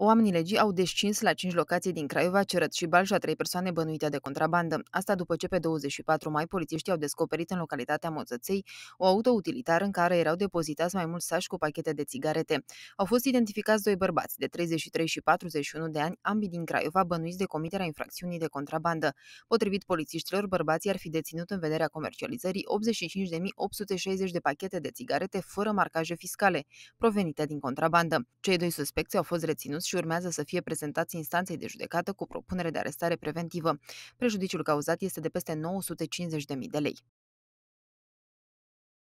Oamenii legii au descins la cinci locații din Craiova, Cerăt și Balșa trei persoane bănuite de contrabandă. Asta după ce pe 24 mai polițiștii au descoperit în localitatea Moțăței o auto utilitară în care erau depozitați mai mulți sași cu pachete de țigarete. Au fost identificați doi bărbați de 33 și 41 de ani, ambii din Craiova, bănuiți de comiterea infracțiunii de contrabandă. Potrivit polițiștilor, bărbații ar fi deținut în vederea comercializării 85.860 de pachete de țigarete fără marcaje fiscale, provenite din contrabandă. Cei doi suspecți au fost reținuți și urmează să fie prezentați instanței de judecată cu propunere de arestare preventivă. Prejudiciul cauzat este de peste 950.000 de lei.